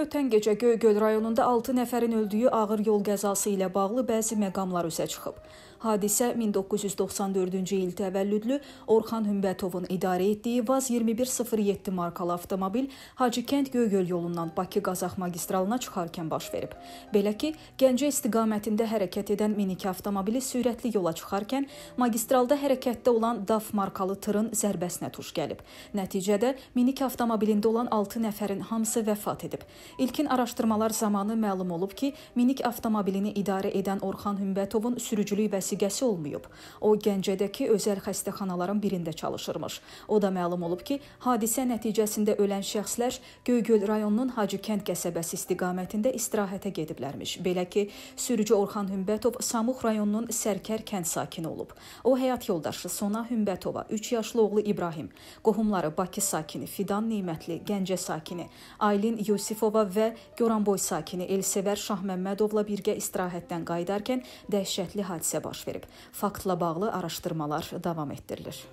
Ötən gecə Göygöl rayonunda 6 nəfərin öldüyü ağır yol qəzası ilə bağlı bəzi məqamlar üzə çıxıb. Hadisə 1994-cü il təvəllüdlü Orxan Hümbətovun idarə etdiyi Vaz 2107 markalı avtomobil Hacıkənd Göygöl yolundan Bakı-Qazax magistralına çıxarkən baş verib. Belə ki, Gəncə istiqamətində hərəkət edən minik avtomobili sürətli yola çıxarkən magistralda hərəkətdə olan DAF markalı tırın zərbəsinə tuş gəlib. Nəticədə minik avtomobilində olan 6 nəfərin hamısı vəfat edib. İlkin araşdırmalar zamanı məlum olub ki, minik avtomobilini idarə edən Orxan Hümbətovun sürücülük vəsiqəsi olmayıb. O Gəncədəki özəl xəstəxanaların birində çalışırmış. O da məlum olub ki, hadisə nəticəsində ölən şəxslər Göygöl rayonunun Hacıkənd qəsəbəsi istiqamətində istirahətə gediblərmiş. Belə ki, sürücü Orxan Hümbətov Samux rayonunun Sərkər kənd sakini olub. O həyat yoldaşı Sona Hümbətova, 3 yaşlı oğlu İbrahim, qohumları Bakı sakini Fidan Nemətli, Gəncə sakini, Aylin Yusifova Muradova və Goranboy sakini Elsevər Şahməmmədovla birgə istirahətdən qayıdarkən dəhşətli hadisə baş verib. Faktla bağlı araşdırmalar davam etdirilir.